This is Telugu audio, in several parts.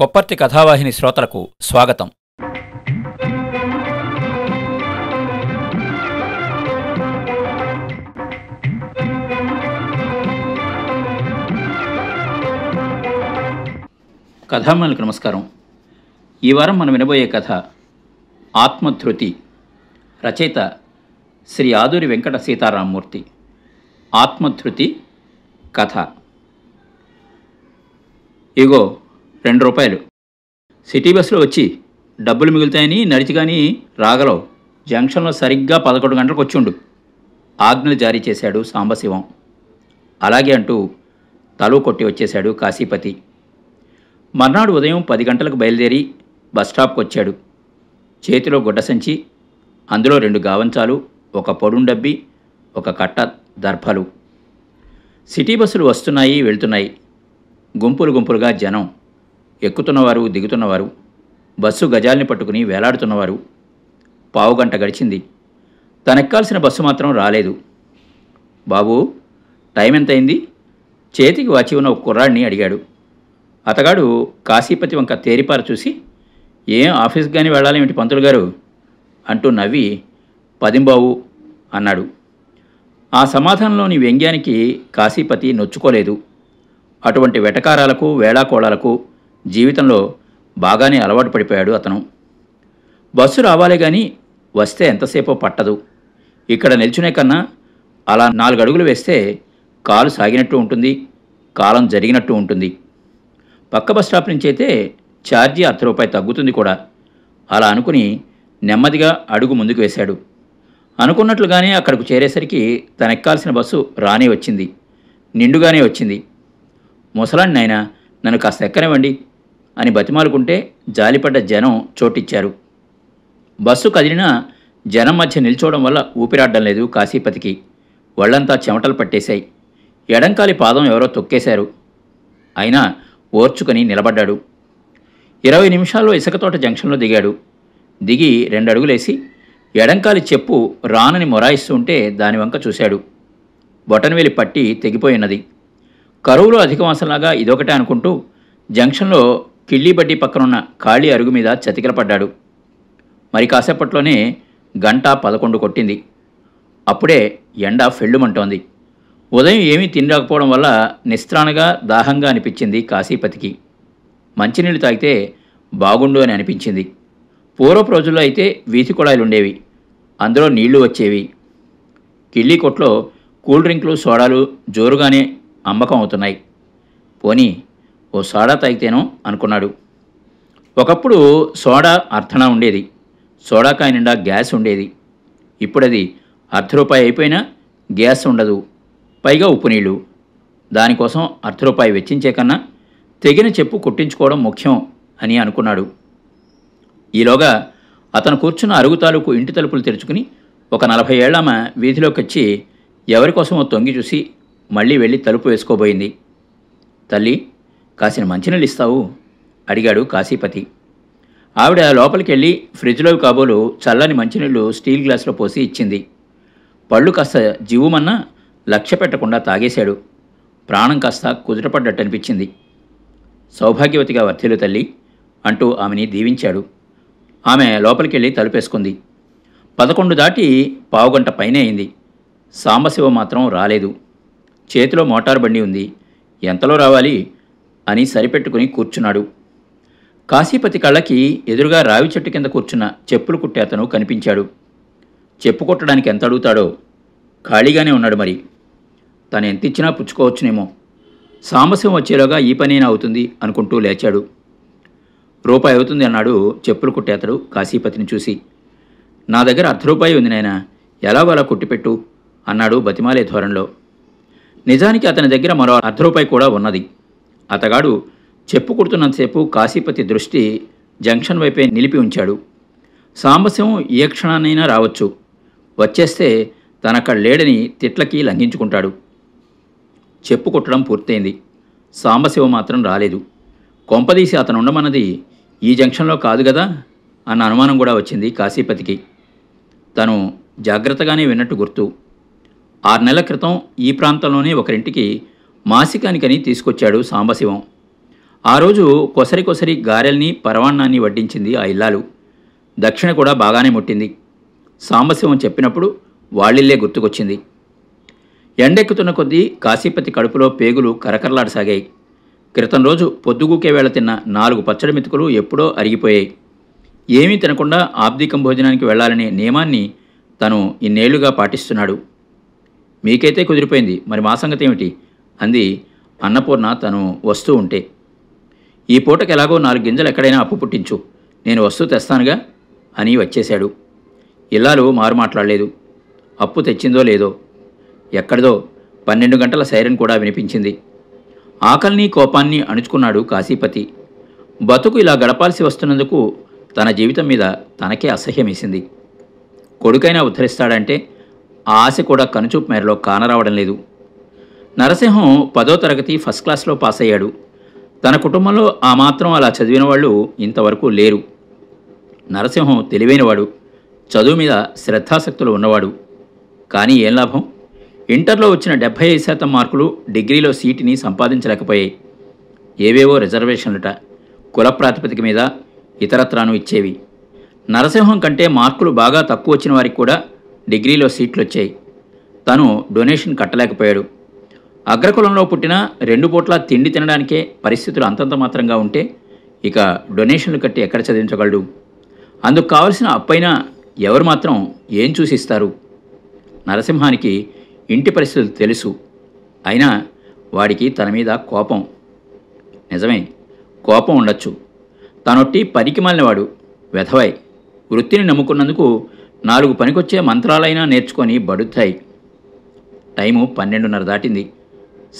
కొప్పర్తి కథావాహిని శ్రోతలకు స్వాగతం కథామాలకు నమస్కారం ఈ వారం మనం వినబోయే కథ ఆత్మధృతి రచయిత శ్రీ ఆదూరి వెంకట సీతారామమూర్తి ఆత్మధృతి కథ ఇగో రెండు రూపాయలు సిటీ బస్సులో వచ్చి డబ్బులు మిగులుతాయని నడిచి కానీ రాగలవు జంక్షన్లో సరిగ్గా పదకొండు గంటలకు వచ్చిండు ఆజ్ఞలు జారీ చేశాడు సాంబశివం అలాగే అంటూ తలువు కొట్టి వచ్చేశాడు కాశీపతి మర్నాడు ఉదయం పది గంటలకు బయలుదేరి బస్స్టాప్కి వచ్చాడు చేతిలో గుడ్డసంచి సంచి అందులో రెండు గావంచాలు ఒక పొడుండబ్బి ఒక కట్ట దర్భలు సిటీ బస్సులు వస్తున్నాయి వెళ్తున్నాయి గుంపులు గుంపులుగా జనం ఎక్కుతున్నవారు దిగుతున్నవారు బస్సు గజాల్ని పట్టుకుని వేలాడుతున్నవారు పావుగంట గడిచింది తనెక్కాల్సిన బస్సు మాత్రం రాలేదు బాబు టైం అయింది చేతికి వాచి ఉన్న ఒక కుర్రాడిని అడిగాడు అతగాడు కాశీపతి వంక తేరిపార చూసి ఏం ఆఫీస్కి కానీ వెళ్ళాలేమిటి పంతులు గారు అంటూ నవ్వి పదింబావు అన్నాడు ఆ సమాధానంలోని వ్యంగ్యానికి కాశీపతి నొచ్చుకోలేదు అటువంటి వెటకారాలకు వేళాకోళాలకు జీవితంలో బాగానే అలవాటు పడిపోయాడు అతను బస్సు రావాలే కానీ వస్తే ఎంతసేపో పట్టదు ఇక్కడ నిల్చునే కన్నా అలా నాలుగు అడుగులు వేస్తే కాలు సాగినట్టు ఉంటుంది కాలం జరిగినట్టు ఉంటుంది పక్క బస్ స్టాప్ నుంచి అయితే ఛార్జీ అర్ధ రూపాయి తగ్గుతుంది కూడా అలా అనుకుని నెమ్మదిగా అడుగు ముందుకు వేశాడు అనుకున్నట్లుగానే అక్కడకు చేరేసరికి తనెక్కాల్సిన బస్సు రానే వచ్చింది నిండుగానే వచ్చింది ముసలాన్ని నాయన నన్ను కాస్త ఎక్కనివ్వండి అని బతిమాలుకుంటే జాలిపడ్డ జనం చోటిచ్చారు బస్సు కదిలినా జనం మధ్య నిల్చోవడం వల్ల ఊపిరాడ్డం లేదు కాశీపతికి వాళ్లంతా చెమటలు పట్టేశాయి ఎడంకాలి పాదం ఎవరో తొక్కేశారు అయినా ఓర్చుకొని నిలబడ్డాడు ఇరవై నిమిషాల్లో ఇసుకతోట జంక్షన్లో దిగాడు దిగి రెండు అడుగులేసి ఎడంకాలి చెప్పు రానని మొరాయిస్తుంటే దాని వంక చూశాడు బొటన్వేలి పట్టి తెగిపోయినది కరువులో అధికమాసంలాగా ఇదొకటే అనుకుంటూ జంక్షన్లో కిళ్ళీబడ్డి పక్కనున్న ఖాళీ అరుగు మీద చతికిలపడ్డాడు మరి కాసేపట్లోనే గంట పదకొండు కొట్టింది అప్పుడే ఎండ ఫెళ్ళుమంటోంది ఉదయం ఏమీ తినరాకపోవడం వల్ల నిస్త్రాణగా దాహంగా అనిపించింది కాశీపతికి మంచినీళ్ళు తాగితే బాగుండు అని అనిపించింది పూర్వపు రోజుల్లో అయితే వీధి ఉండేవి అందులో నీళ్లు వచ్చేవి కిళ్ళీ కొట్లో కూల్ డ్రింకులు సోడాలు జోరుగానే అమ్మకం అవుతున్నాయి పోనీ ఓ సోడా తాగితేను అనుకున్నాడు ఒకప్పుడు సోడా అర్థన ఉండేది సోడాకాయ నిండా గ్యాస్ ఉండేది ఇప్పుడది అది అర్ధ రూపాయి అయిపోయినా గ్యాస్ ఉండదు పైగా ఉప్పు నీళ్ళు దానికోసం అర్ధ రూపాయి వెచ్చించే కన్నా తెగిన చెప్పు కుట్టించుకోవడం ముఖ్యం అని అనుకున్నాడు ఈలోగా అతను కూర్చున్న అరుగు తాలూకు ఇంటి తలుపులు తెరుచుకుని ఒక నలభై ఏళ్ళామె వీధిలోకి వచ్చి ఎవరికోసమో తొంగి చూసి మళ్ళీ వెళ్ళి తలుపు వేసుకోబోయింది తల్లి కాసిన మంచినీళ్ళు ఇస్తావు అడిగాడు కాశీపతి ఆవిడ లోపలికెళ్ళి ఫ్రిడ్జ్లో కాబోలు చల్లని మంచినీళ్ళు స్టీల్ గ్లాసులో పోసి ఇచ్చింది పళ్ళు కాస్త జీవుమన్నా లక్ష్య పెట్టకుండా తాగేశాడు ప్రాణం కాస్త కుదుటపడ్డట్టు అనిపించింది సౌభాగ్యవతిగా వర్తిలు తల్లి అంటూ ఆమెని దీవించాడు ఆమె లోపలికెళ్ళి తలుపేసుకుంది పదకొండు దాటి పావుగంట పైనే అయింది సాంబశివ మాత్రం రాలేదు చేతిలో మోటార్ బండి ఉంది ఎంతలో రావాలి అని సరిపెట్టుకుని కూర్చున్నాడు కాశీపతి కళ్ళకి ఎదురుగా రావి చెట్టు కింద కూర్చున్న చెప్పులు కుట్టే అతను కనిపించాడు చెప్పు కొట్టడానికి ఎంత అడుగుతాడో ఖాళీగానే ఉన్నాడు మరి తను ఎంత ఇచ్చినా పుచ్చుకోవచ్చునేమో సాంబసం వచ్చేలోగా ఈ పనేనా అవుతుంది అనుకుంటూ లేచాడు రూపాయి అవుతుంది అన్నాడు చెప్పులు కుట్టే అతడు కాశీపతిని చూసి నా దగ్గర అర్ధ రూపాయి ఉంది నాయన ఎలా అలా కుట్టిపెట్టు అన్నాడు బతిమాలే ధోరణిలో నిజానికి అతని దగ్గర మరో అర్ధ రూపాయి కూడా ఉన్నది అతగాడు చెప్పు కుడుతున్నంతసేపు కాశీపతి దృష్టి జంక్షన్ వైపే నిలిపి ఉంచాడు సాంబశివం ఏ క్షణానైనా రావచ్చు వచ్చేస్తే తనక్కడ లేడని తిట్లకి లంఘించుకుంటాడు చెప్పు కొట్టడం పూర్తయింది సాంబశివ మాత్రం రాలేదు కొంపదీసి అతను ఉండమన్నది ఈ జంక్షన్లో కాదు కదా అన్న అనుమానం కూడా వచ్చింది కాశీపతికి తను జాగ్రత్తగానే విన్నట్టు గుర్తు ఆరు నెలల క్రితం ఈ ప్రాంతంలోనే ఒకరింటికి మాసికానికని తీసుకొచ్చాడు సాంబశివం ఆ రోజు కొసరి కొసరి గారెల్ని పరవాన్నాన్ని వడ్డించింది ఆ ఇల్లాలు దక్షిణ కూడా బాగానే ముట్టింది సాంబశివం చెప్పినప్పుడు వాళ్ళిల్లే గుర్తుకొచ్చింది ఎండెక్కుతున్న కొద్దీ కాశీపతి కడుపులో పేగులు కరకరలాడసాగాయి క్రితం రోజు పొద్దుగూకే వేళ తిన్న నాలుగు పచ్చడి మెతుకులు ఎప్పుడో అరిగిపోయాయి ఏమీ తినకుండా ఆబ్దికం భోజనానికి వెళ్లాలనే నియమాన్ని తను ఇన్నేళ్లుగా పాటిస్తున్నాడు మీకైతే కుదిరిపోయింది మరి మా సంగతి ఏమిటి అంది అన్నపూర్ణ తను వస్తూ ఉంటే ఈ పూటకి ఎలాగో నాలుగు గింజలు ఎక్కడైనా అప్పు పుట్టించు నేను వస్తూ తెస్తానుగా అని వచ్చేశాడు ఇల్లాలు మారు మాట్లాడలేదు అప్పు తెచ్చిందో లేదో ఎక్కడిదో పన్నెండు గంటల సైరన్ కూడా వినిపించింది ఆకలిని కోపాన్ని అణుచుకున్నాడు కాశీపతి బతుకు ఇలా గడపాల్సి వస్తున్నందుకు తన జీవితం మీద తనకే అసహ్యమేసింది కొడుకైనా ఉద్ధరిస్తాడంటే ఆ ఆశ కూడా కనుచూపు మేరలో కానరావడం లేదు నరసింహం పదో తరగతి ఫస్ట్ క్లాస్లో పాస్ అయ్యాడు తన కుటుంబంలో ఆ మాత్రం అలా చదివిన వాళ్ళు ఇంతవరకు లేరు నరసింహం తెలివైనవాడు చదువు మీద శ్రద్ధాశక్తులు ఉన్నవాడు కానీ ఏం లాభం ఇంటర్లో వచ్చిన డెబ్భై ఐదు శాతం మార్కులు డిగ్రీలో సీటుని సంపాదించలేకపోయాయి ఏవేవో రిజర్వేషన్లట కుల ప్రాతిపదిక మీద ఇతరత్రాను ఇచ్చేవి నరసింహం కంటే మార్కులు బాగా తక్కువ వచ్చిన వారికి కూడా డిగ్రీలో సీట్లు వచ్చాయి తను డొనేషన్ కట్టలేకపోయాడు అగ్రకులంలో పుట్టిన రెండు పూట్ల తిండి తినడానికే పరిస్థితులు అంతంత మాత్రంగా ఉంటే ఇక డొనేషన్లు కట్టి ఎక్కడ చదివించగలడు అందుకు కావలసిన అప్పైనా ఎవరు మాత్రం ఏం చూసిస్తారు నరసింహానికి ఇంటి పరిస్థితులు తెలుసు అయినా వాడికి తన మీద కోపం నిజమే కోపం ఉండొచ్చు తనొట్టి పనికి మాలినవాడు వెధవై వృత్తిని నమ్ముకున్నందుకు నాలుగు పనికొచ్చే మంత్రాలైనా నేర్చుకొని బడుతాయి టైము పన్నెండున్నర దాటింది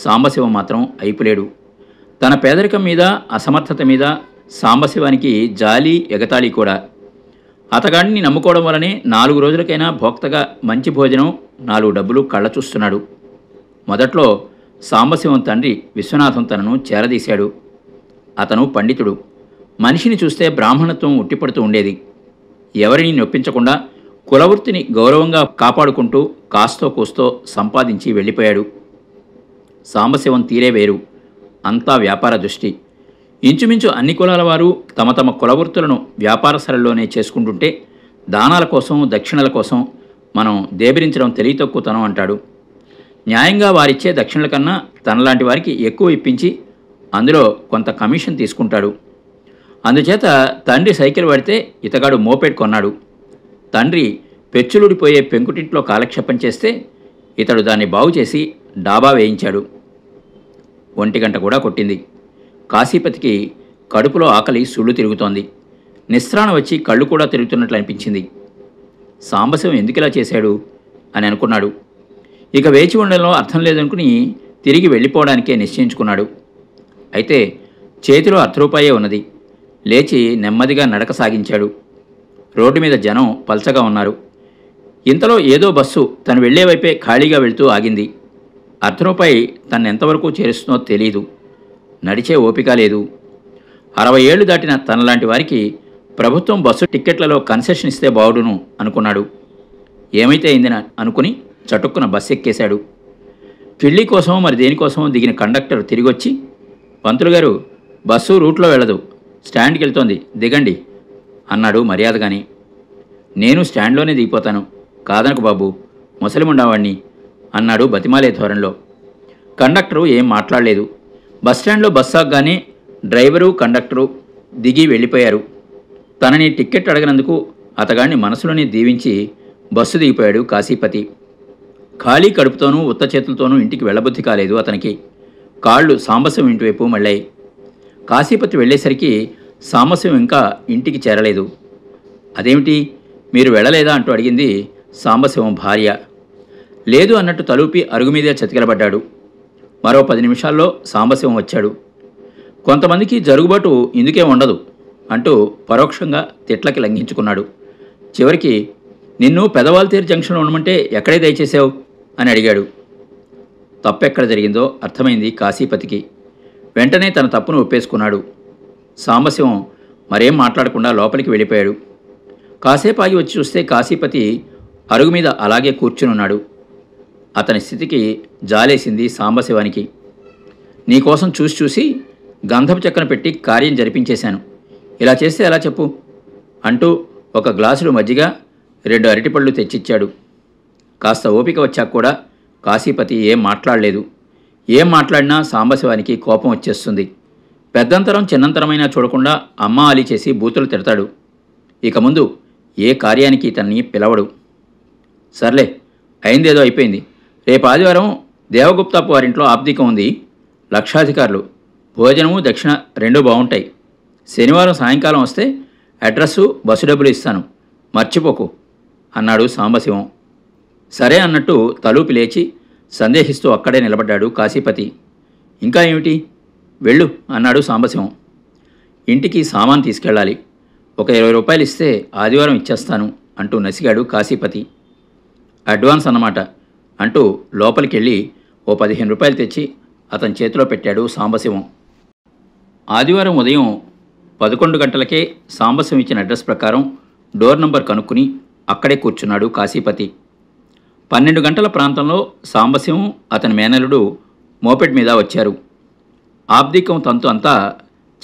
సాంబశివ మాత్రం అయిపోలేడు తన పేదరికం మీద అసమర్థత మీద సాంబశివానికి జాలి ఎగతాళి కూడా అతగాడిని నమ్ముకోవడం వలనే నాలుగు రోజులకైనా భోక్తగా మంచి భోజనం నాలుగు డబ్బులు కళ్ళ చూస్తున్నాడు మొదట్లో సాంబశివం తండ్రి విశ్వనాథం తనను చేరదీశాడు అతను పండితుడు మనిషిని చూస్తే బ్రాహ్మణత్వం ఉట్టిపడుతూ ఉండేది ఎవరిని నొప్పించకుండా కులవృత్తిని గౌరవంగా కాపాడుకుంటూ కాస్తో కూస్తో సంపాదించి వెళ్ళిపోయాడు సాంబశివం తీరే వేరు అంతా వ్యాపార దృష్టి ఇంచుమించు అన్ని కులాల వారు తమ తమ కులవృత్తులను వ్యాపార సరళలోనే చేసుకుంటుంటే దానాల కోసం దక్షిణల కోసం మనం దేబరించడం తెలివి తక్కువతనం అంటాడు న్యాయంగా వారిచ్చే దక్షిణల కన్నా తనలాంటి వారికి ఎక్కువ ఇప్పించి అందులో కొంత కమిషన్ తీసుకుంటాడు అందుచేత తండ్రి సైకిల్ పడితే ఇతగాడు మోపెడ్ కొన్నాడు తండ్రి పెచ్చులుడిపోయే పెంకుటింట్లో కాలక్షేపం చేస్తే ఇతడు దాన్ని బాగు చేసి డాబా వేయించాడు ఒంటి గంట కూడా కొట్టింది కాశీపతికి కడుపులో ఆకలి సుళ్ళు తిరుగుతోంది నిస్రాణ వచ్చి కళ్ళు కూడా తిరుగుతున్నట్లు అనిపించింది సాంబశివం ఎందుకు ఇలా చేశాడు అని అనుకున్నాడు ఇక వేచి ఉండడంలో అర్థం లేదనుకుని తిరిగి వెళ్ళిపోవడానికే నిశ్చయించుకున్నాడు అయితే చేతిలో అర్ధ రూపాయే ఉన్నది లేచి నెమ్మదిగా నడక సాగించాడు రోడ్డు మీద జనం పల్చగా ఉన్నారు ఇంతలో ఏదో బస్సు తను వెళ్లే వైపే ఖాళీగా వెళ్తూ ఆగింది అతనుపై తన ఎంతవరకు చేరుస్తుందో తెలియదు నడిచే ఓపిక లేదు అరవై ఏళ్లు దాటిన తనలాంటి వారికి ప్రభుత్వం బస్సు టిక్కెట్లలో కన్సెషన్ ఇస్తే బాగుడును అనుకున్నాడు ఏమైతే అయిందిన అనుకుని చటుక్కున బస్సు ఎక్కేశాడు పిళ్ళి కోసమో మరి దేనికోసమో దిగిన కండక్టర్ తిరిగొచ్చి పంతులు గారు బస్సు రూట్లో వెళ్ళదు స్టాండ్కి వెళ్తోంది దిగండి అన్నాడు మర్యాదగాని నేను స్టాండ్లోనే దిగిపోతాను కాదనకు బాబు ముసలిముండావాణ్ణి అన్నాడు బతిమాలే ధోరణిలో కండక్టరు ఏం మాట్లాడలేదు బస్టాండ్లో బస్ ఆగ్గానే డ్రైవరు కండక్టరు దిగి వెళ్ళిపోయారు తనని టిక్కెట్ అడగనందుకు అతగాణ్ణి మనసులోనే దీవించి బస్సు దిగిపోయాడు కాశీపతి ఖాళీ కడుపుతోనూ ఉత్త చేతులతోనూ ఇంటికి వెళ్ళబుద్ధి కాలేదు అతనికి కాళ్ళు సాంబసం ఇంటివైపు మళ్ళాయి కాశీపతి వెళ్ళేసరికి సామస్యం ఇంకా ఇంటికి చేరలేదు అదేమిటి మీరు వెళ్ళలేదా అంటూ అడిగింది సాంబశివం భార్య లేదు అన్నట్టు తలూపి అరుగు మీదే చతికిలబడ్డాడు మరో పది నిమిషాల్లో సాంబశివం వచ్చాడు కొంతమందికి జరుగుబాటు ఇందుకే ఉండదు అంటూ పరోక్షంగా తిట్లకి లంఘించుకున్నాడు చివరికి నిన్ను పెదవాల్తేరు జంక్షన్లో ఉండమంటే ఎక్కడే దయచేశావు అని అడిగాడు తప్పెక్కడ జరిగిందో అర్థమైంది కాశీపతికి వెంటనే తన తప్పును ఒప్పేసుకున్నాడు సాంబశివం మరేం మాట్లాడకుండా లోపలికి వెళ్ళిపోయాడు కాసేపాగి వచ్చి చూస్తే కాశీపతి అరుగు మీద అలాగే కూర్చునున్నాడు అతని స్థితికి జాలేసింది సాంబశివానికి నీకోసం చూసి చూసి గంధపు చెక్కన పెట్టి కార్యం జరిపించేశాను ఇలా చేస్తే ఎలా చెప్పు అంటూ ఒక గ్లాసులు మజ్జిగ రెండు అరటిపళ్ళు తెచ్చిచ్చాడు కాస్త ఓపిక వచ్చాక కూడా కాశీపతి ఏం మాట్లాడలేదు ఏం మాట్లాడినా సాంబశివానికి కోపం వచ్చేస్తుంది పెద్దంతరం చిన్నంతరమైనా చూడకుండా అమ్మ అలి చేసి బూతులు తిడతాడు ఇక ముందు ఏ కార్యానికి ఇతన్ని పిలవడు సర్లే అయిందేదో అయిపోయింది రేపు ఆదివారం దేవగుప్తాపు వారింట్లో ఆప్దికం ఉంది లక్షాధికారులు భోజనము దక్షిణ రెండూ బాగుంటాయి శనివారం సాయంకాలం వస్తే అడ్రస్సు బస్సు డబ్బులు ఇస్తాను మర్చిపోకు అన్నాడు సాంబశివం సరే అన్నట్టు తలూపి లేచి సందేహిస్తూ అక్కడే నిలబడ్డాడు కాశీపతి ఇంకా ఏమిటి వెళ్ళు అన్నాడు సాంబశివం ఇంటికి సామాన్ తీసుకెళ్ళాలి ఒక ఇరవై రూపాయలు ఇస్తే ఆదివారం ఇచ్చేస్తాను అంటూ నసిగాడు కాశీపతి అడ్వాన్స్ అన్నమాట అంటూ లోపలికెళ్ళి ఓ పదిహేను రూపాయలు తెచ్చి అతని చేతిలో పెట్టాడు సాంబశివం ఆదివారం ఉదయం పదకొండు గంటలకే సాంబశివం ఇచ్చిన అడ్రస్ ప్రకారం డోర్ నంబర్ కనుక్కుని అక్కడే కూర్చున్నాడు కాశీపతి పన్నెండు గంటల ప్రాంతంలో సాంబశివం అతని మేనలుడు మోపెడ్ మీద వచ్చారు ఆబ్దికం తంతు అంతా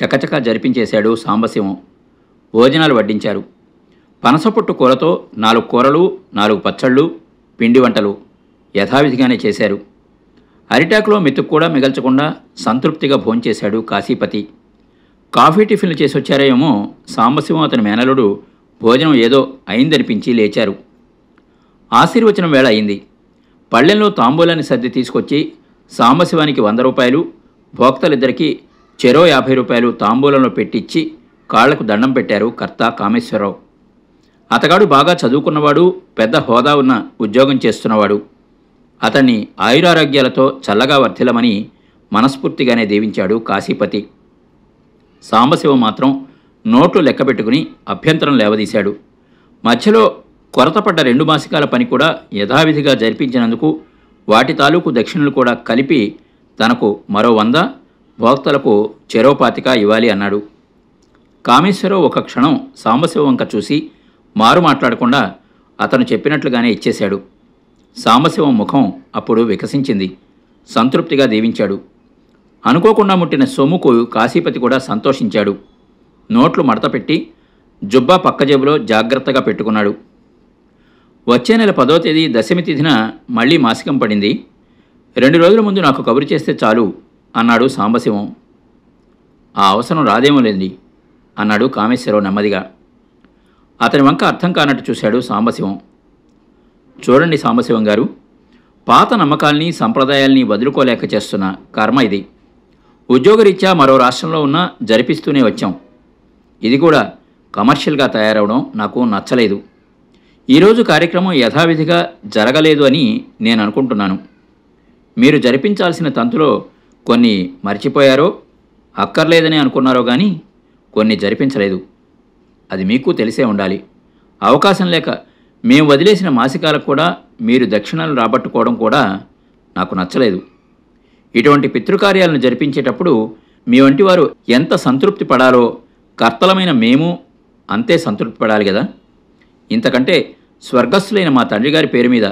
చకచకా జరిపించేశాడు సాంబశివం భోజనాలు వడ్డించారు పనసపొట్టు కూరతో నాలుగు కూరలు నాలుగు పచ్చళ్ళు పిండి వంటలు యథావిధిగానే చేశారు అరిటాకులో మెతుకు కూడా మిగల్చకుండా సంతృప్తిగా భోంచేశాడు కాశీపతి కాఫీ టిఫిన్లు చేసొచ్చారేమో సాంబశివం అతని మేనలుడు భోజనం ఏదో అయిందనిపించి లేచారు ఆశీర్వచనం వేళ అయింది పళ్ళెంలో తాంబూలాన్ని సర్ది తీసుకొచ్చి సాంబశివానికి వంద రూపాయలు భోక్తలిద్దరికీ చెరో యాభై రూపాయలు తాంబూలంలో పెట్టిచ్చి కాళ్లకు దండం పెట్టారు కర్త కామేశ్వరరావు అతగాడు బాగా చదువుకున్నవాడు పెద్ద హోదా ఉన్న ఉద్యోగం చేస్తున్నవాడు అతన్ని ఆయురారోగ్యాలతో చల్లగా వర్ధిలమని మనస్ఫూర్తిగానే దీవించాడు కాశీపతి సాంబశివ మాత్రం నోట్లు లెక్కబెట్టుకుని అభ్యంతరం లేవదీశాడు మధ్యలో కొరతపడ్డ రెండు మాసికాల పని కూడా యథావిధిగా జరిపించినందుకు వాటి తాలూకు దక్షిణలు కూడా కలిపి తనకు మరో వంద భోక్తలకు చెరోపాతిక ఇవ్వాలి అన్నాడు కామేశ్వరం ఒక క్షణం సాంబశివ వంక చూసి మారు మాట్లాడకుండా అతను చెప్పినట్లుగానే ఇచ్చేశాడు సాంబశివం ముఖం అప్పుడు వికసించింది సంతృప్తిగా దీవించాడు అనుకోకుండా ముట్టిన సొమ్ముకు కాశీపతి కూడా సంతోషించాడు నోట్లు మడతపెట్టి జుబ్బా పక్కజేబులో జాగ్రత్తగా పెట్టుకున్నాడు వచ్చే నెల పదో తేదీ దశమి తిథిన మళ్లీ మాసికం పడింది రెండు రోజుల ముందు నాకు కబురు చేస్తే చాలు అన్నాడు సాంబశివం ఆ అవసరం రాదేమో లేండి అన్నాడు కామేశ్వరరావు నెమ్మదిగా అతని వంక అర్థం కానట్టు చూశాడు సాంబశివం చూడండి సాంబశివం గారు పాత నమ్మకాల్ని సంప్రదాయాల్ని వదులుకోలేక చేస్తున్న కర్మ ఇది ఉద్యోగరీత్యా మరో రాష్ట్రంలో ఉన్న జరిపిస్తూనే వచ్చాం ఇది కూడా కమర్షియల్గా తయారవడం నాకు నచ్చలేదు ఈరోజు కార్యక్రమం యథావిధిగా జరగలేదు అని నేను అనుకుంటున్నాను మీరు జరిపించాల్సిన తంతులో కొన్ని మర్చిపోయారో అక్కర్లేదని అనుకున్నారో కానీ కొన్ని జరిపించలేదు అది మీకు తెలిసే ఉండాలి అవకాశం లేక మేము వదిలేసిన మాసికాలకు కూడా మీరు దక్షిణలు రాబట్టుకోవడం కూడా నాకు నచ్చలేదు ఇటువంటి పితృకార్యాలను జరిపించేటప్పుడు మీ వంటి వారు ఎంత సంతృప్తి పడాలో కర్తలమైన మేము అంతే సంతృప్తి పడాలి కదా ఇంతకంటే స్వర్గస్థులైన మా తండ్రి గారి పేరు మీద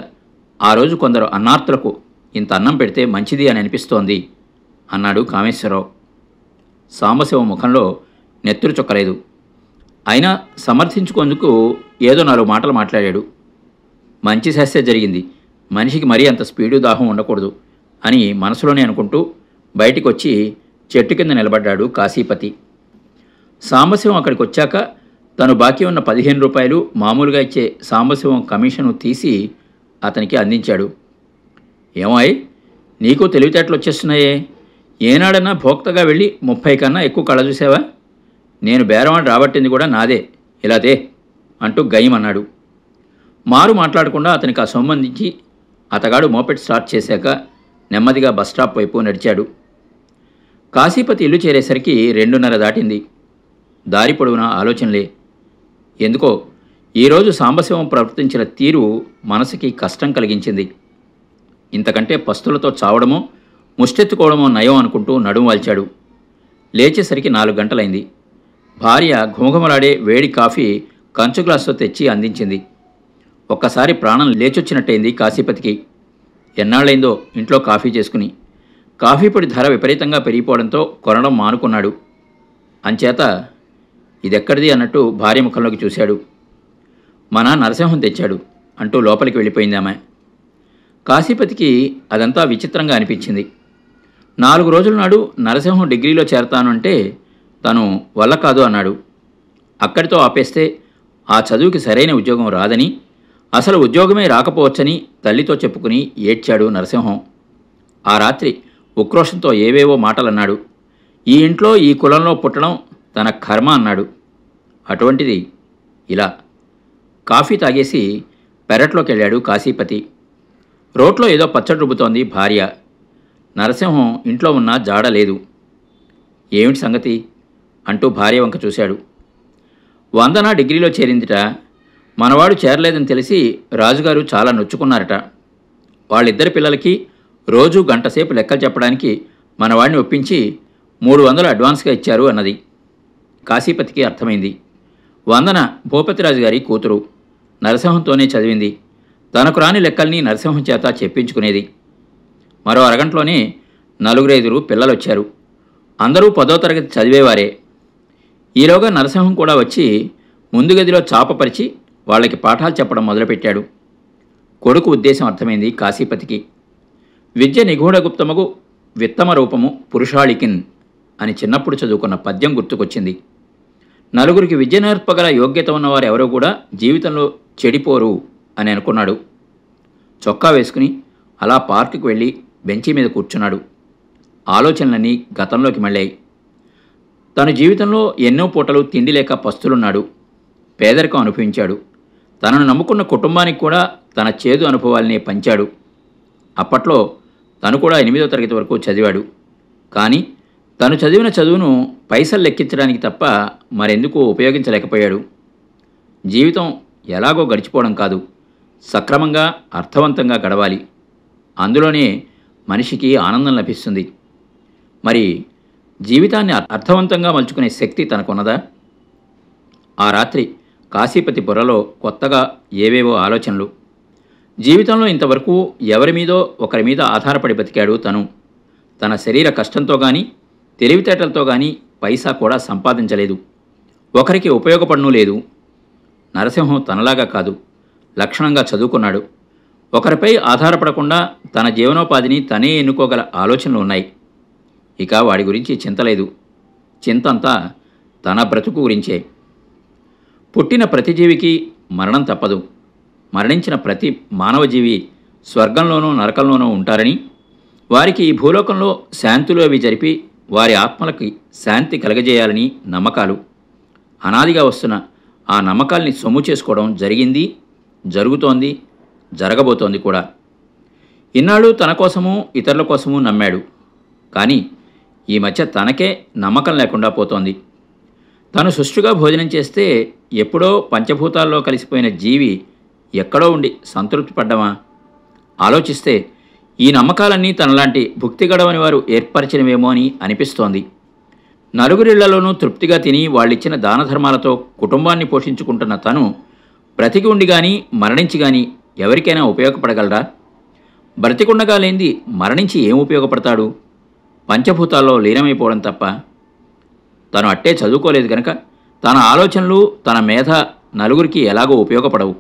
ఆ రోజు కొందరు అన్నార్థులకు ఇంత అన్నం పెడితే మంచిది అని అనిపిస్తోంది అన్నాడు కామేశ్వరరావు సాంబశివ ముఖంలో నెత్తురు చొక్కలేదు అయినా సమర్థించుకుందుకు ఏదో నాలుగు మాటలు మాట్లాడాడు మంచి సస్య జరిగింది మనిషికి మరీ అంత స్పీడు దాహం ఉండకూడదు అని మనసులోనే అనుకుంటూ బయటికి వచ్చి చెట్టు కింద నిలబడ్డాడు కాశీపతి సాంబశివం అక్కడికి వచ్చాక తను బాకీ ఉన్న పదిహేను రూపాయలు మామూలుగా ఇచ్చే సాంబశివం కమిషను తీసి అతనికి అందించాడు ఏమాయ్ నీకు తెలివితేటలు వచ్చేస్తున్నాయే ఏనాడన్నా భోక్తగా వెళ్ళి ముప్పై కన్నా ఎక్కువ కళ చూసావా నేను బేరవాణి రాబట్టింది కూడా నాదే ఇలాదే అంటూ గయ్యమన్నాడు మారు మాట్లాడకుండా అతనికి ఆ సంబంధించి అతగాడు మోపెట్ స్టార్ట్ చేశాక నెమ్మదిగా బస్ స్టాప్ వైపు నడిచాడు కాశీపతి ఇల్లు చేరేసరికి రెండున్నర దాటింది దారి పొడవునా ఆలోచనలే ఎందుకో ఈరోజు సాంబశివం ప్రవర్తించిన తీరు మనసుకి కష్టం కలిగించింది ఇంతకంటే పస్తులతో చావడమో ముష్టెత్తుకోవడమో నయం అనుకుంటూ నడుం వాల్చాడు లేచేసరికి నాలుగు గంటలైంది భార్య ఘుమఘుమలాడే వేడి కాఫీ కంచు గ్లాసుతో తెచ్చి అందించింది ఒక్కసారి ప్రాణం లేచొచ్చినట్టయింది కాశీపతికి ఎన్నాళ్ళైందో ఇంట్లో కాఫీ చేసుకుని కాఫీ పొడి ధర విపరీతంగా పెరిగిపోవడంతో కొనడం మానుకున్నాడు అంచేత ఇదెక్కడిది అన్నట్టు భార్య ముఖంలోకి చూశాడు మన నరసింహం తెచ్చాడు అంటూ లోపలికి వెళ్ళిపోయింది ఆమె కాశీపతికి అదంతా విచిత్రంగా అనిపించింది నాలుగు రోజుల నాడు నరసింహం డిగ్రీలో చేరతానంటే తను వల్ల కాదు అన్నాడు అక్కడితో ఆపేస్తే ఆ చదువుకి సరైన ఉద్యోగం రాదని అసలు ఉద్యోగమే రాకపోవచ్చని తల్లితో చెప్పుకుని ఏడ్చాడు నరసింహం ఆ రాత్రి ఉక్రోషంతో ఏవేవో మాటలన్నాడు ఈ ఇంట్లో ఈ కులంలో పుట్టడం తన కర్మ అన్నాడు అటువంటిది ఇలా కాఫీ తాగేసి పెరట్లోకి వెళ్ళాడు కాశీపతి రోడ్లో ఏదో పచ్చడి రుబ్బుతోంది భార్య నరసింహం ఇంట్లో ఉన్న జాడ లేదు ఏమిటి సంగతి అంటూ భార్య వంక చూశాడు వందన డిగ్రీలో చేరిందిట మనవాడు చేరలేదని తెలిసి రాజుగారు చాలా నొచ్చుకున్నారట వాళ్ళిద్దరి పిల్లలకి రోజు గంటసేపు లెక్కలు చెప్పడానికి మనవాడిని ఒప్పించి మూడు వందలు అడ్వాన్స్గా ఇచ్చారు అన్నది కాశీపతికి అర్థమైంది వందన భూపతిరాజు గారి కూతురు నరసింహంతోనే చదివింది తనకు రాని లెక్కల్ని నరసింహం చేత చెప్పించుకునేది మరో అరగంటలోనే నలుగురైదురు పిల్లలొచ్చారు అందరూ పదో తరగతి చదివేవారే ఈలోగా నరసింహం కూడా వచ్చి ముందు గదిలో చాపపరిచి వాళ్ళకి పాఠాలు చెప్పడం మొదలుపెట్టాడు కొడుకు ఉద్దేశం అర్థమైంది కాశీపతికి విద్య నిగూఢగుప్తముకు విత్తమ రూపము పురుషాళికిన్ అని చిన్నప్పుడు చదువుకున్న పద్యం గుర్తుకొచ్చింది నలుగురికి విద్య నేర్పగల యోగ్యత ఉన్నవారు ఎవరూ కూడా జీవితంలో చెడిపోరు అని అనుకున్నాడు చొక్కా వేసుకుని అలా పార్కుకు వెళ్ళి బెంచీ మీద కూర్చున్నాడు ఆలోచనలన్నీ గతంలోకి మళ్ళాయి తన జీవితంలో ఎన్నో పూటలు తిండి లేక పస్తులున్నాడు పేదరికం అనుభవించాడు తనను నమ్ముకున్న కుటుంబానికి కూడా తన చేదు అనుభవాల్ని పంచాడు అప్పట్లో తను కూడా ఎనిమిదో తరగతి వరకు చదివాడు కానీ తను చదివిన చదువును పైసలు లెక్కించడానికి తప్ప మరెందుకు ఉపయోగించలేకపోయాడు జీవితం ఎలాగో గడిచిపోవడం కాదు సక్రమంగా అర్థవంతంగా గడవాలి అందులోనే మనిషికి ఆనందం లభిస్తుంది మరి జీవితాన్ని అర్థవంతంగా మలుచుకునే శక్తి తనకున్నదా ఆ రాత్రి కాశీపతి బుర్రలో కొత్తగా ఏవేవో ఆలోచనలు జీవితంలో ఇంతవరకు ఎవరి మీదో ఒకరి మీద ఆధారపడి బతికాడు తను తన శరీర కష్టంతో కానీ తెలివితేటలతో కానీ పైసా కూడా సంపాదించలేదు ఒకరికి ఉపయోగపడనూ లేదు నరసింహం తనలాగా కాదు లక్షణంగా చదువుకున్నాడు ఒకరిపై ఆధారపడకుండా తన జీవనోపాధిని తనే ఎన్నుకోగల ఆలోచనలు ఉన్నాయి ఇక వాడి గురించి చింతలేదు చింత అంతా తన బ్రతుకు గురించే పుట్టిన ప్రతి జీవికి మరణం తప్పదు మరణించిన ప్రతి మానవజీవి స్వర్గంలోనూ నరకంలోనూ ఉంటారని వారికి ఈ భూలోకంలో శాంతులు అవి జరిపి వారి ఆత్మలకి శాంతి కలగజేయాలని నమ్మకాలు అనాదిగా వస్తున్న ఆ నమ్మకాల్ని సొమ్ము చేసుకోవడం జరిగింది జరుగుతోంది జరగబోతోంది కూడా ఇన్నాళ్ళు తన కోసము ఇతరుల కోసము నమ్మాడు కానీ ఈ మధ్య తనకే నమ్మకం లేకుండా పోతోంది తను సుష్టుగా భోజనం చేస్తే ఎప్పుడో పంచభూతాల్లో కలిసిపోయిన జీవి ఎక్కడో ఉండి సంతృప్తి పడ్డమా ఆలోచిస్తే ఈ నమ్మకాలన్నీ తనలాంటి భుక్తి గడవని వారు ఏర్పరచినవేమో అని అనిపిస్తోంది నలుగురిళ్లలోనూ తృప్తిగా తిని వాళ్ళిచ్చిన దానధర్మాలతో కుటుంబాన్ని పోషించుకుంటున్న తను బ్రతికి ఉండి కానీ మరణించి కానీ ఎవరికైనా ఉపయోగపడగలరా బ్రతికుండగా లేనిది మరణించి ఏం ఉపయోగపడతాడు పంచభూతాల్లో లీనమైపోవడం తప్ప తను అట్టే చదువుకోలేదు గనక తన ఆలోచనలు తన మేధ నలుగురికి ఎలాగో ఉపయోగపడవు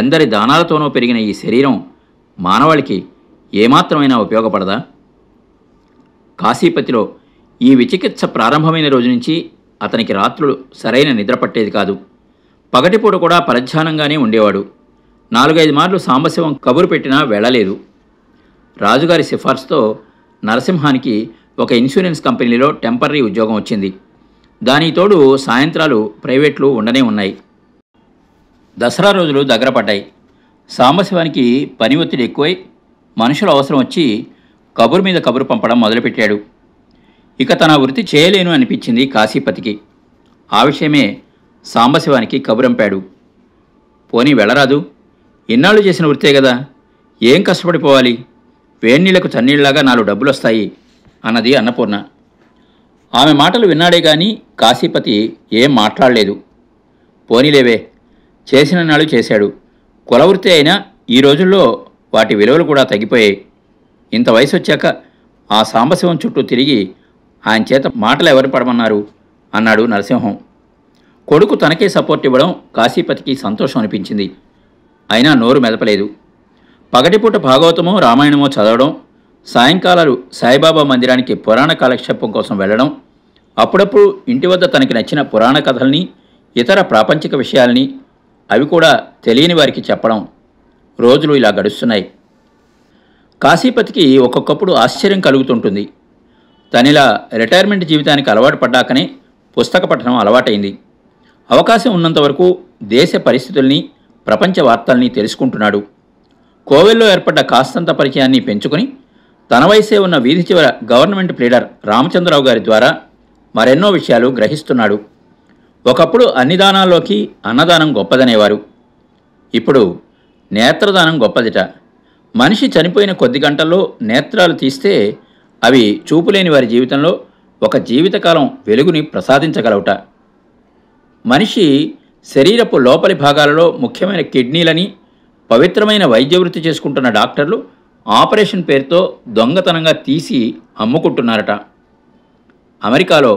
ఎందరి దానాలతోనో పెరిగిన ఈ శరీరం మానవాళికి ఏమాత్రమైనా ఉపయోగపడదా కాశీపతిలో ఈ విచికిత్స ప్రారంభమైన రోజు నుంచి అతనికి రాత్రులు సరైన నిద్ర పట్టేది కాదు పగటిపూట కూడా పరధ్యానంగానే ఉండేవాడు నాలుగైదు మార్లు సాంబశివం కబురు పెట్టినా వెళ్ళలేదు రాజుగారి సిఫార్సుతో నరసింహానికి ఒక ఇన్సూరెన్స్ కంపెనీలో టెంపరీ ఉద్యోగం వచ్చింది దానితోడు సాయంత్రాలు ప్రైవేట్లు ఉండనే ఉన్నాయి దసరా రోజులు దగ్గర పడ్డాయి సాంబశివానికి పని ఒత్తిడి ఎక్కువై మనుషుల అవసరం వచ్చి కబురు మీద కబురు పంపడం మొదలుపెట్టాడు ఇక తన వృత్తి చేయలేను అనిపించింది కాశీపతికి ఆ విషయమే సాంబశివానికి కబురంపాడు పోనీ వెళ్ళరాదు ఇన్నాళ్ళు చేసిన వృత్తే కదా ఏం కష్టపడిపోవాలి వేణీళ్లకు చన్నీళ్లాగా నాలుగు డబ్బులొస్తాయి అన్నది అన్నపూర్ణ ఆమె మాటలు విన్నాడే కానీ కాశీపతి ఏం మాట్లాడలేదు పోనీలేవే చేసిన నాడు చేశాడు కులవృత్తి అయినా ఈ రోజుల్లో వాటి విలువలు కూడా తగ్గిపోయాయి ఇంత వయసు వచ్చాక ఆ సాంబశివం చుట్టూ తిరిగి ఆయన చేత మాటలు ఎవరు పడమన్నారు అన్నాడు నరసింహం కొడుకు తనకే సపోర్ట్ ఇవ్వడం కాశీపతికి సంతోషం అనిపించింది అయినా నోరు మెదపలేదు పగటిపూట భాగవతము రామాయణమో చదవడం సాయంకాలాలు సాయిబాబా మందిరానికి పురాణ కాలక్షేపం కోసం వెళ్ళడం అప్పుడప్పుడు ఇంటి వద్ద తనకి నచ్చిన పురాణ కథల్ని ఇతర ప్రాపంచిక విషయాల్ని అవి కూడా తెలియని వారికి చెప్పడం రోజులు ఇలా గడుస్తున్నాయి కాశీపతికి ఒక్కొక్కప్పుడు ఆశ్చర్యం కలుగుతుంటుంది తనిలా రిటైర్మెంట్ జీవితానికి అలవాటు పడ్డాకనే పుస్తక పఠనం అలవాటైంది అవకాశం ఉన్నంతవరకు దేశ పరిస్థితుల్ని ప్రపంచ వార్తల్ని తెలుసుకుంటున్నాడు కోవెల్లో ఏర్పడ్డ కాస్తంత పరిచయాన్ని పెంచుకుని తన వయసే ఉన్న వీధి చివర గవర్నమెంట్ ప్లీడర్ రామచంద్రరావు గారి ద్వారా మరెన్నో విషయాలు గ్రహిస్తున్నాడు ఒకప్పుడు అన్ని దానాల్లోకి అన్నదానం గొప్పదనేవారు ఇప్పుడు నేత్రదానం గొప్పదిట మనిషి చనిపోయిన కొద్ది గంటల్లో నేత్రాలు తీస్తే అవి చూపులేని వారి జీవితంలో ఒక జీవితకాలం వెలుగుని ప్రసాదించగలవుట మనిషి శరీరపు లోపలి భాగాలలో ముఖ్యమైన కిడ్నీలని పవిత్రమైన వైద్య వృత్తి చేసుకుంటున్న డాక్టర్లు ఆపరేషన్ పేరుతో దొంగతనంగా తీసి అమ్ముకుంటున్నారట అమెరికాలో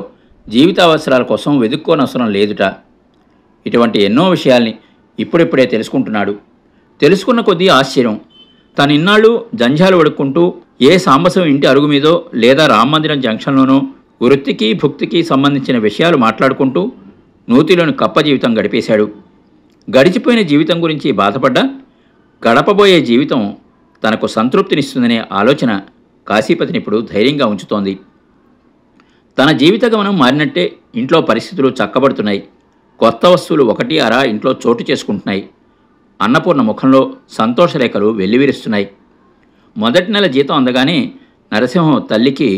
జీవితావసరాల కోసం వెతుక్కోనవసరం లేదుట ఇటువంటి ఎన్నో విషయాల్ని ఇప్పుడిప్పుడే తెలుసుకుంటున్నాడు తెలుసుకున్న కొద్దీ ఆశ్చర్యం తనిన్నాళ్ళు జంజాలు వడుక్కుంటూ ఏ సాంబసం ఇంటి అరుగు మీదో లేదా మందిరం జంక్షన్లోనో వృత్తికి భుక్తికి సంబంధించిన విషయాలు మాట్లాడుకుంటూ నూతిలోని కప్ప జీవితం గడిపేశాడు గడిచిపోయిన జీవితం గురించి బాధపడ్డా గడపబోయే జీవితం తనకు సంతృప్తినిస్తుందనే ఆలోచన కాశీపతిని ఇప్పుడు ధైర్యంగా ఉంచుతోంది తన జీవిత గమనం మారినట్టే ఇంట్లో పరిస్థితులు చక్కబడుతున్నాయి కొత్త వస్తువులు ఒకటి అరా ఇంట్లో చోటు చేసుకుంటున్నాయి అన్నపూర్ణ ముఖంలో సంతోషరేఖలు వెల్లివిరుస్తున్నాయి మొదటి నెల జీతం అందగానే నరసింహం తల్లికి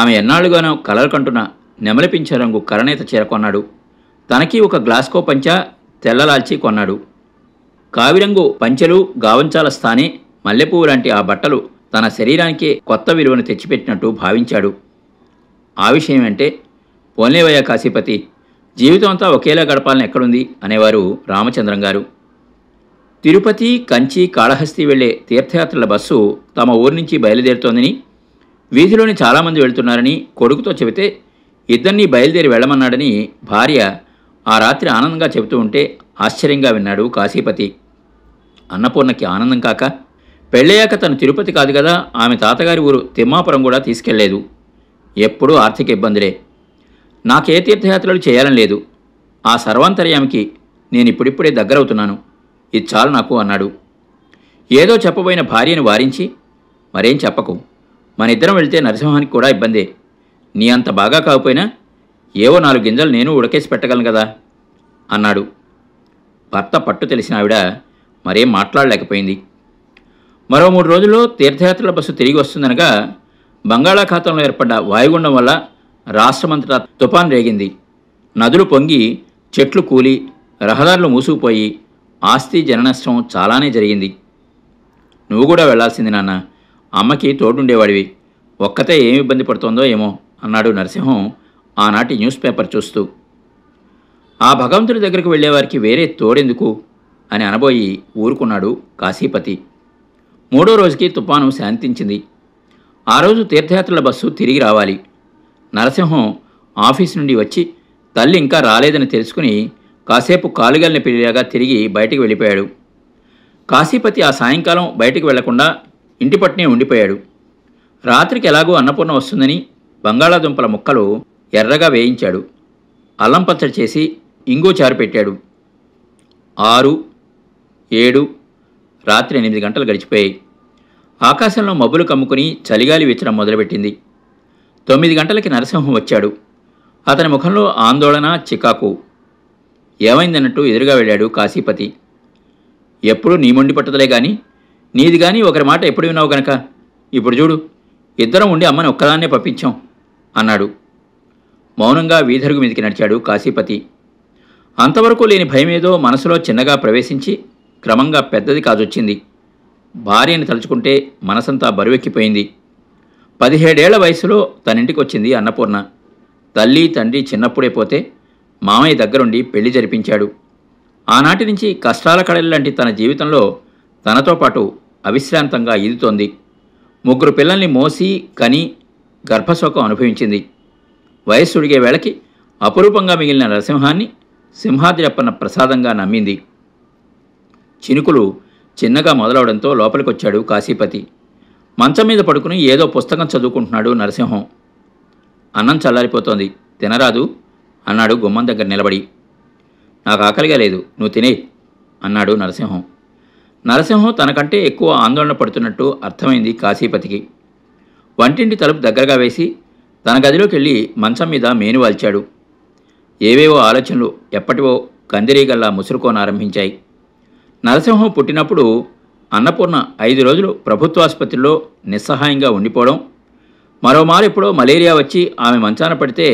ఆమె ఎన్నాళ్ళుగానో కలలు కంటున్న నెమలిపించే రంగు కరణేత చేరకొన్నాడు తనకి ఒక గ్లాస్కో పంచా తెల్లలాల్చి కొన్నాడు కావిరంగు పంచెలు గావంచాల స్థానే మల్లెపువ్వు లాంటి ఆ బట్టలు తన శరీరానికే కొత్త విలువను తెచ్చిపెట్టినట్టు భావించాడు ఆ విషయం అంటే పోన్లేవయ్య కాశీపతి జీవితం అంతా ఒకేలా గడపాలని ఎక్కడుంది అనేవారు రామచంద్రం గారు తిరుపతి కంచి కాళహస్తి వెళ్లే తీర్థయాత్రల బస్సు తమ ఊరి నుంచి బయలుదేరుతోందని వీధిలోని చాలామంది వెళ్తున్నారని కొడుకుతో చెబితే ఇద్దరినీ బయలుదేరి వెళ్ళమన్నాడని భార్య ఆ రాత్రి ఆనందంగా చెబుతూ ఉంటే ఆశ్చర్యంగా విన్నాడు కాశీపతి అన్నపూర్ణకి ఆనందం కాక పెళ్ళయ్యాక తను తిరుపతి కాదు కదా ఆమె తాతగారి ఊరు తిమ్మాపురం కూడా తీసుకెళ్లేదు ఎప్పుడూ ఆర్థిక ఇబ్బందులే నాకే తీర్థయాత్రలు చేయాలని లేదు ఆ సర్వాంతర్యామికి నేను ఇప్పుడిప్పుడే దగ్గరవుతున్నాను ఇది చాలు నాకు అన్నాడు ఏదో చెప్పబోయిన భార్యను వారించి మరేం చెప్పకు మనిద్దరం ఇద్దరం నరసింహానికి కూడా ఇబ్బందే నీ అంత బాగా కాకపోయినా ఏవో నాలుగు గింజలు నేను ఉడకేసి పెట్టగలను కదా అన్నాడు భర్త పట్టు తెలిసిన ఆవిడ మరేం మాట్లాడలేకపోయింది మరో మూడు రోజుల్లో తీర్థయాత్రల బస్సు తిరిగి వస్తుందనగా బంగాళాఖాతంలో ఏర్పడ్డ వాయుగుండం వల్ల రాష్ట్రమంతటా తుఫాన్ రేగింది నదులు పొంగి చెట్లు కూలి రహదారులు మూసుకుపోయి ఆస్తి జననష్టం చాలానే జరిగింది నువ్వు కూడా వెళ్లాల్సింది నాన్న అమ్మకి తోడుండేవాడివి ఒక్కతే ఏమి ఇబ్బంది పడుతోందో ఏమో అన్నాడు నరసింహం ఆనాటి న్యూస్ పేపర్ చూస్తూ ఆ భగవంతుడి దగ్గరికి వెళ్ళేవారికి వేరే తోడెందుకు అని అనబోయి ఊరుకున్నాడు కాశీపతి మూడో రోజుకి తుపాను శాంతించింది ఆ రోజు తీర్థయాత్రల బస్సు తిరిగి రావాలి నరసింహం ఆఫీస్ నుండి వచ్చి తల్లి ఇంకా రాలేదని తెలుసుకుని కాసేపు కాలుగల్ని పిల్లగా తిరిగి బయటికి వెళ్ళిపోయాడు కాశీపతి ఆ సాయంకాలం బయటికి వెళ్లకుండా ఇంటి పట్నే ఉండిపోయాడు రాత్రికి ఎలాగో అన్నపూర్ణ వస్తుందని బంగాళాదుంపల ముక్కలు ఎర్రగా వేయించాడు అల్లం పచ్చడి చేసి ఇంగో చారు పెట్టాడు ఆరు ఏడు రాత్రి ఎనిమిది గంటలు గడిచిపోయాయి ఆకాశంలో మబ్బులు కమ్ముకుని చలిగాలి వెచ్చడం మొదలుపెట్టింది తొమ్మిది గంటలకి నరసింహం వచ్చాడు అతని ముఖంలో ఆందోళన చికాకు ఏమైందన్నట్టు ఎదురుగా వెళ్ళాడు కాశీపతి ఎప్పుడు నీ మొండి పట్టుదలే కానీ నీది కానీ ఒకరి మాట ఎప్పుడు విన్నావు గనక ఇప్పుడు చూడు ఇద్దరం ఉండి అమ్మని ఒక్కదాన్నే పంపించాం అన్నాడు మౌనంగా వీధరుగు మీదకి నడిచాడు కాశీపతి అంతవరకు లేని భయమేదో మనసులో చిన్నగా ప్రవేశించి క్రమంగా పెద్దది కాజొచ్చింది భార్యని తలుచుకుంటే మనసంతా బరువెక్కిపోయింది పదిహేడేళ్ల వయసులో తనింటికి వచ్చింది అన్నపూర్ణ తల్లి తండ్రి చిన్నప్పుడే పోతే మామయ్య దగ్గరుండి పెళ్లి జరిపించాడు ఆనాటి నుంచి కష్టాల కడలాంటి తన జీవితంలో తనతో పాటు అవిశ్రాంతంగా ఈదుతోంది ముగ్గురు పిల్లల్ని మోసి కని గర్భశోకం అనుభవించింది వయస్సుడిగే వేళకి అపురూపంగా మిగిలిన నరసింహాన్ని సింహాద్రిప్పన్న ప్రసాదంగా నమ్మింది చినుకులు చిన్నగా మొదలవడంతో లోపలికొచ్చాడు కాశీపతి మంచం మీద పడుకుని ఏదో పుస్తకం చదువుకుంటున్నాడు నరసింహం అన్నం చల్లారిపోతోంది తినరాదు అన్నాడు గుమ్మం దగ్గర నిలబడి నాకు ఆకలిగా లేదు నువ్వు తినే అన్నాడు నరసింహం నరసింహం తనకంటే ఎక్కువ ఆందోళన పడుతున్నట్టు అర్థమైంది కాశీపతికి వంటింటి తలుపు దగ్గరగా వేసి తన గదిలోకి వెళ్ళి మంచం మీద మేను వాల్చాడు ఏవేవో ఆలోచనలు ఎప్పటివో కందిరీగల్లా ముసురుకోనారంభించాయి నరసింహం పుట్టినప్పుడు అన్నపూర్ణ ఐదు రోజులు ప్రభుత్వాసుపత్రిలో నిస్సహాయంగా ఉండిపోవడం మరోమారెప్పుడో మలేరియా వచ్చి ఆమె మంచాన పడితే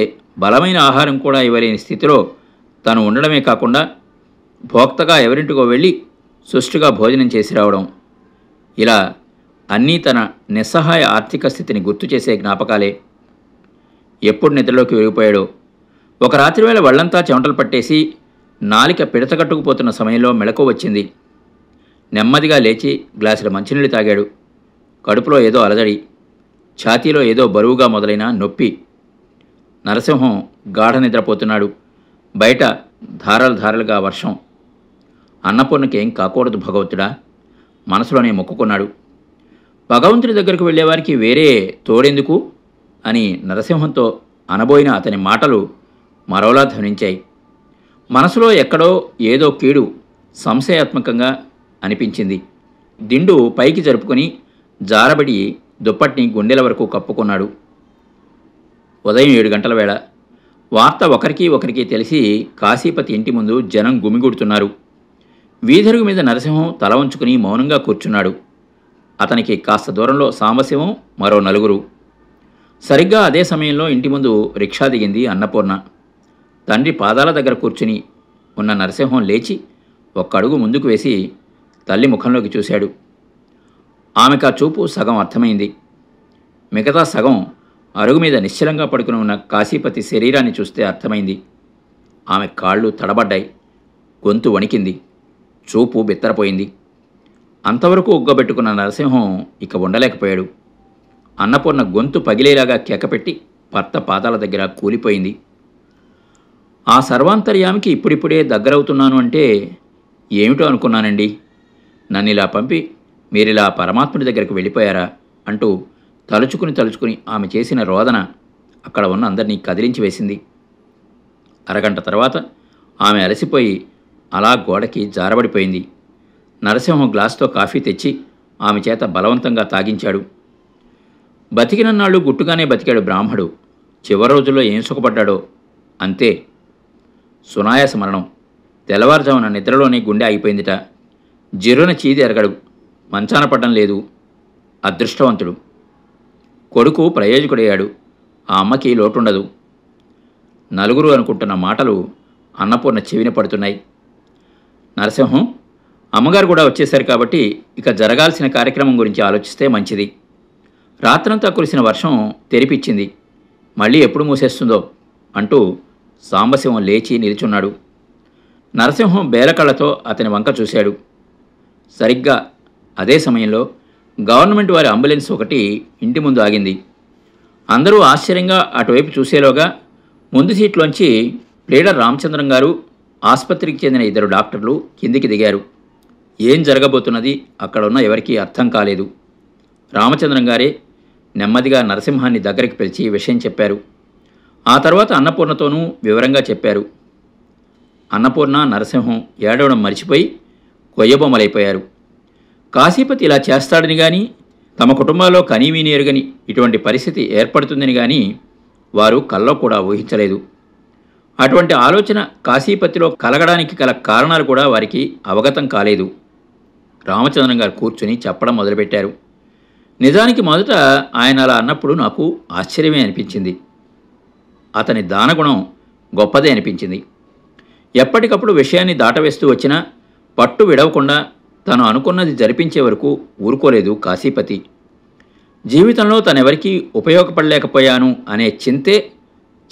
బలమైన ఆహారం కూడా ఇవ్వలేని స్థితిలో తను ఉండడమే కాకుండా భోక్తగా ఎవరింటికో వెళ్ళి సుష్టుగా భోజనం చేసి రావడం ఇలా అన్నీ తన నిస్సహాయ ఆర్థిక స్థితిని గుర్తు చేసే జ్ఞాపకాలే ఎప్పుడు నిద్రలోకి వెళ్ళిపోయాడో ఒక రాత్రివేళ వళ్లంతా చెమటలు పట్టేసి నాలిక పిడతకట్టుకుపోతున్న సమయంలో మెళకు వచ్చింది నెమ్మదిగా లేచి గ్లాసుల మంచినీళ్ళు తాగాడు కడుపులో ఏదో అలజడి ఛాతీలో ఏదో బరువుగా మొదలైన నొప్పి నరసింహం గాఢ నిద్రపోతున్నాడు బయట ధారలు ధారలుగా వర్షం అన్నపూర్ణకేం కాకూడదు భగవంతుడా మనసులోనే మొక్కుకున్నాడు భగవంతుడి దగ్గరకు వెళ్ళేవారికి వేరే తోడెందుకు అని నరసింహంతో అనబోయిన అతని మాటలు మరోలా ధ్వనించాయి మనసులో ఎక్కడో ఏదో కీడు సంశయాత్మకంగా అనిపించింది దిండు పైకి జరుపుకొని జారబడి దుప్పటిని గుండెల వరకు కప్పుకున్నాడు ఉదయం ఏడు గంటల వేళ వార్త ఒకరికి ఒకరికి తెలిసి కాశీపతి ఇంటి ముందు జనం గుమిగుడుతున్నారు వీధరుగు మీద నరసింహం తల ఉంచుకుని మౌనంగా కూర్చున్నాడు అతనికి కాస్త దూరంలో సాంబశివం మరో నలుగురు సరిగ్గా అదే సమయంలో ఇంటి ముందు రిక్షా దిగింది అన్నపూర్ణ తండ్రి పాదాల దగ్గర కూర్చుని ఉన్న నరసింహం లేచి అడుగు ముందుకు వేసి తల్లి ముఖంలోకి చూశాడు ఆమెకు ఆ చూపు సగం అర్థమైంది మిగతా సగం అరుగు మీద నిశ్చలంగా పడుకుని ఉన్న కాశీపతి శరీరాన్ని చూస్తే అర్థమైంది ఆమె కాళ్ళు తడబడ్డాయి గొంతు వణికింది చూపు బిత్తరపోయింది అంతవరకు ఉగ్గబెట్టుకున్న నరసింహం ఇక ఉండలేకపోయాడు అన్నపూర్ణ గొంతు పగిలేలాగా కేకపెట్టి భర్త పాదాల దగ్గర కూలిపోయింది ఆ సర్వాంతర్యామికి ఇప్పుడిప్పుడే దగ్గరవుతున్నాను అంటే ఏమిటో అనుకున్నానండి నన్ను ఇలా పంపి మీరిలా పరమాత్ముడి దగ్గరికి వెళ్ళిపోయారా అంటూ తలుచుకుని తలుచుకుని ఆమె చేసిన రోదన అక్కడ ఉన్న అందరినీ కదిలించి వేసింది అరగంట తర్వాత ఆమె అలసిపోయి అలా గోడకి జారబడిపోయింది నరసింహం గ్లాస్తో కాఫీ తెచ్చి ఆమె చేత బలవంతంగా తాగించాడు బతికినన్నాళ్ళు గుట్టుగానే బతికాడు బ్రాహ్మడు చివరి రోజుల్లో ఏం సుఖపడ్డాడో అంతే సునాయాస మరణం తెల్లవారుజామున నిద్రలోనే గుండె అయిపోయిందిట జిరున చీది ఎరగడు మంచాన పడ్డం లేదు అదృష్టవంతుడు కొడుకు ప్రయోజకుడయ్యాడు ఆ అమ్మకి లోటుండదు నలుగురు అనుకుంటున్న మాటలు అన్నపూర్ణ చెవిన పడుతున్నాయి నరసింహం అమ్మగారు కూడా వచ్చేశారు కాబట్టి ఇక జరగాల్సిన కార్యక్రమం గురించి ఆలోచిస్తే మంచిది రాత్రంతా కురిసిన వర్షం తెరిపిచ్చింది మళ్ళీ ఎప్పుడు మూసేస్తుందో అంటూ సాంబశివం లేచి నిలుచున్నాడు నరసింహం బేలకళ్ళతో అతని వంక చూశాడు సరిగ్గా అదే సమయంలో గవర్నమెంట్ వారి అంబులెన్స్ ఒకటి ఇంటి ముందు ఆగింది అందరూ ఆశ్చర్యంగా అటువైపు చూసేలోగా ముందు సీట్లోంచి ప్లేడర్ రామచంద్రం గారు ఆసుపత్రికి చెందిన ఇద్దరు డాక్టర్లు కిందికి దిగారు ఏం జరగబోతున్నది అక్కడున్న ఎవరికీ అర్థం కాలేదు రామచంద్రం గారే నెమ్మదిగా నరసింహాన్ని దగ్గరికి పిలిచి విషయం చెప్పారు ఆ తర్వాత అన్నపూర్ణతోనూ వివరంగా చెప్పారు అన్నపూర్ణ నరసింహం ఏడవడం మర్చిపోయి కొయ్యబొమ్మలైపోయారు కాశీపతి ఇలా చేస్తాడని కానీ తమ కుటుంబాల్లో కనీవిని ఎరుగని ఇటువంటి పరిస్థితి ఏర్పడుతుందని కానీ వారు కల్లో కూడా ఊహించలేదు అటువంటి ఆలోచన కాశీపతిలో కలగడానికి గల కారణాలు కూడా వారికి అవగతం కాలేదు రామచంద్రం గారు కూర్చుని చెప్పడం మొదలుపెట్టారు నిజానికి మొదట ఆయన అలా అన్నప్పుడు నాకు ఆశ్చర్యమే అనిపించింది అతని దానగుణం గొప్పదే అనిపించింది ఎప్పటికప్పుడు విషయాన్ని దాటవేస్తూ వచ్చినా పట్టు విడవకుండా తను అనుకున్నది జరిపించే వరకు ఊరుకోలేదు కాశీపతి జీవితంలో తనెవరికీ ఉపయోగపడలేకపోయాను అనే చింతే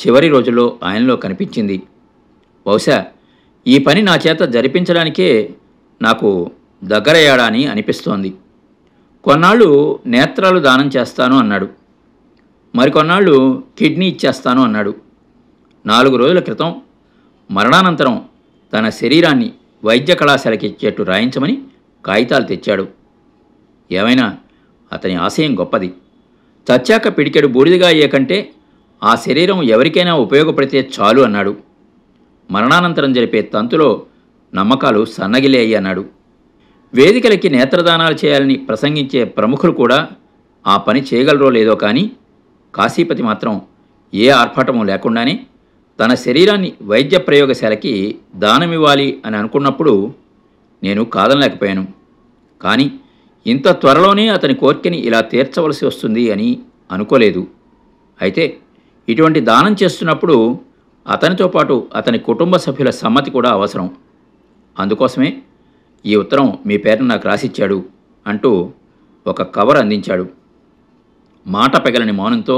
చివరి రోజుల్లో ఆయనలో కనిపించింది బహుశా ఈ పని నా చేత జరిపించడానికే నాకు దగ్గరయ్యాడా అని అనిపిస్తోంది కొన్నాళ్ళు నేత్రాలు దానం చేస్తాను అన్నాడు మరికొన్నాళ్ళు కిడ్నీ ఇచ్చేస్తాను అన్నాడు నాలుగు రోజుల క్రితం మరణానంతరం తన శరీరాన్ని వైద్య కళాశాలకి ఇచ్చేట్టు రాయించమని కాగితాలు తెచ్చాడు ఏమైనా అతని ఆశయం గొప్పది చచ్చాక పిడికెడు బూడిదిగా అయ్యే కంటే ఆ శరీరం ఎవరికైనా ఉపయోగపడితే చాలు అన్నాడు మరణానంతరం జరిపే తంతులో నమ్మకాలు సన్నగిలే అన్నాడు వేదికలకి నేత్రదానాలు చేయాలని ప్రసంగించే ప్రముఖులు కూడా ఆ పని చేయగలరో లేదో కానీ కాశీపతి మాత్రం ఏ ఆర్భాటము లేకుండానే తన శరీరాన్ని వైద్య ప్రయోగశాలకి దానమివ్వాలి అని అనుకున్నప్పుడు నేను కాదనలేకపోయాను కానీ ఇంత త్వరలోనే అతని కోరికని ఇలా తీర్చవలసి వస్తుంది అని అనుకోలేదు అయితే ఇటువంటి దానం చేస్తున్నప్పుడు అతనితో పాటు అతని కుటుంబ సభ్యుల సమ్మతి కూడా అవసరం అందుకోసమే ఈ ఉత్తరం మీ పేరును నాకు రాసిచ్చాడు అంటూ ఒక కవర్ అందించాడు మాట పెగలని మౌనంతో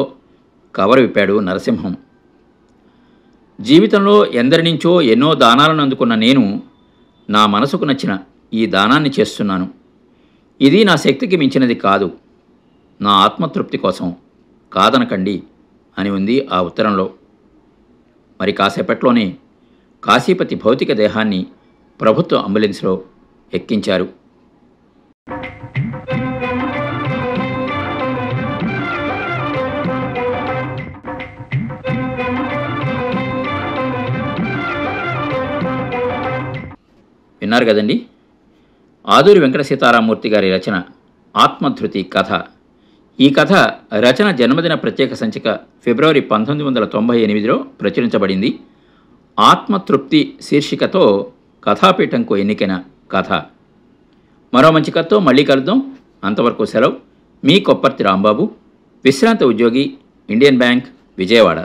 కవర్ విప్పాడు నరసింహం జీవితంలో ఎందరి నుంచో ఎన్నో దానాలను అందుకున్న నేను నా మనసుకు నచ్చిన ఈ దానాన్ని చేస్తున్నాను ఇది నా శక్తికి మించినది కాదు నా ఆత్మతృప్తి కోసం కాదనకండి అని ఉంది ఆ ఉత్తరంలో మరి కాసేపట్లోనే కాశీపతి భౌతిక దేహాన్ని ప్రభుత్వ అంబులెన్స్లో ఎక్కించారు విన్నారు కదండి ఆదూరి వెంకట సీతారామూర్తి గారి రచన ఆత్మధృతి కథ ఈ కథ రచన జన్మదిన ప్రత్యేక సంచిక ఫిబ్రవరి పంతొమ్మిది వందల తొంభై ఎనిమిదిలో ప్రచురించబడింది ఆత్మతృప్తి శీర్షికతో కథాపీఠంకు ఎన్నికైన కథ మరో మంచి కథతో మళ్ళీ కలుద్దాం అంతవరకు సెలవు మీ కొప్పర్తి రాంబాబు విశ్రాంత ఉద్యోగి ఇండియన్ బ్యాంక్ విజయవాడ